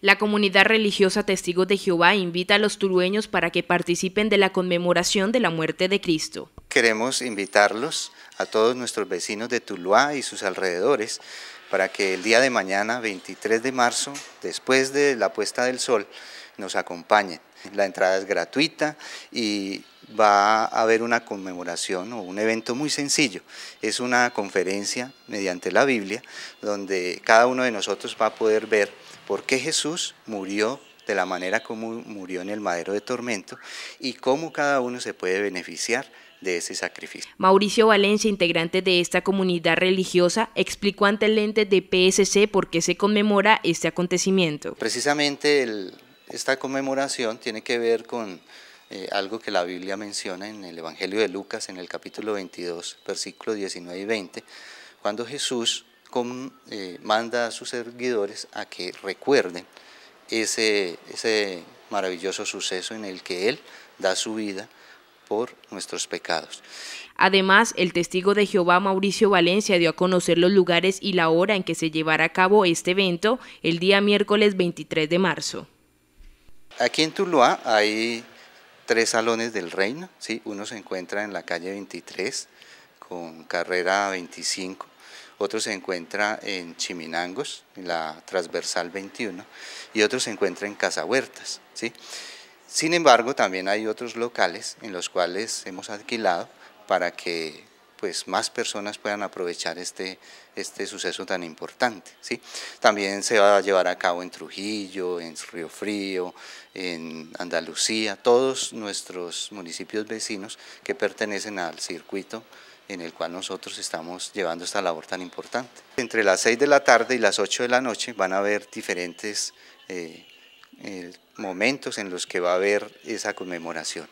La comunidad religiosa Testigos de Jehová invita a los turueños para que participen de la conmemoración de la muerte de Cristo. Queremos invitarlos a todos nuestros vecinos de Tuluá y sus alrededores para que el día de mañana, 23 de marzo, después de la puesta del sol, nos acompañen. La entrada es gratuita y va a haber una conmemoración o un evento muy sencillo. Es una conferencia mediante la Biblia donde cada uno de nosotros va a poder ver por qué Jesús murió de la manera como murió en el madero de tormento y cómo cada uno se puede beneficiar de ese sacrificio. Mauricio Valencia, integrante de esta comunidad religiosa, explicó ante el ente de PSC por qué se conmemora este acontecimiento. Precisamente esta conmemoración tiene que ver con eh, algo que la Biblia menciona en el Evangelio de Lucas, en el capítulo 22, versículos 19 y 20, cuando Jesús eh, manda a sus seguidores a que recuerden ese, ese maravilloso suceso en el que Él da su vida por nuestros pecados. Además, el testigo de Jehová Mauricio Valencia dio a conocer los lugares y la hora en que se llevará a cabo este evento el día miércoles 23 de marzo. Aquí en Tuluá hay tres salones del reino, ¿sí? uno se encuentra en la calle 23 con carrera 25, otro se encuentra en Chiminangos, en la transversal 21, y otro se encuentra en Casahuertas. ¿sí? Sin embargo, también hay otros locales en los cuales hemos alquilado para que pues más personas puedan aprovechar este, este, suceso tan importante. ¿sí? También se va a llevar a cabo en Trujillo, en Río Frío, en Andalucía, todos nuestros municipios vecinos que pertenecen al circuito en el cual nosotros estamos llevando esta labor tan importante. Entre las 6 de la tarde y las 8 de la noche van a haber diferentes eh, eh, momentos en los que va a haber esa conmemoración.